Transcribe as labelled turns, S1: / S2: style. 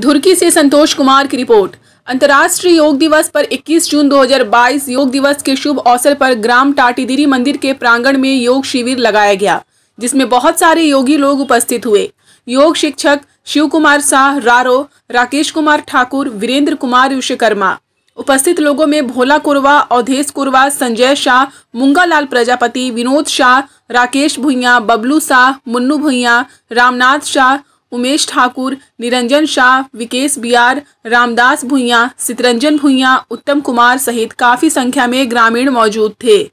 S1: धुरकी से संतोष कुमार की रिपोर्ट अंतर्राष्ट्रीय योग दिवस पर 21 जून 2022 योग दिवस के शुभ अवसर पर ग्राम टाटीदिरी मंदिर के प्रांगण में योग शिविर लगाया गया जिसमें बहुत सारे योगी लोग उपस्थित हुए योग शिक्षक शिव कुमार शाह रारो राकेश कुमार ठाकुर वीरेंद्र कुमार विश्वकर्मा उपस्थित लोगों में भोला कुरवा अवधेश कुरवा संजय शाह मुंगालाल प्रजापति विनोद शाह राकेश भुइया बबलू शाह मुन्नू भुइया रामनाथ शाह उमेश ठाकुर निरंजन शाह विकेश बियार रामदास भुइया सितरंजन भुइया उत्तम कुमार सहित काफ़ी संख्या में ग्रामीण मौजूद थे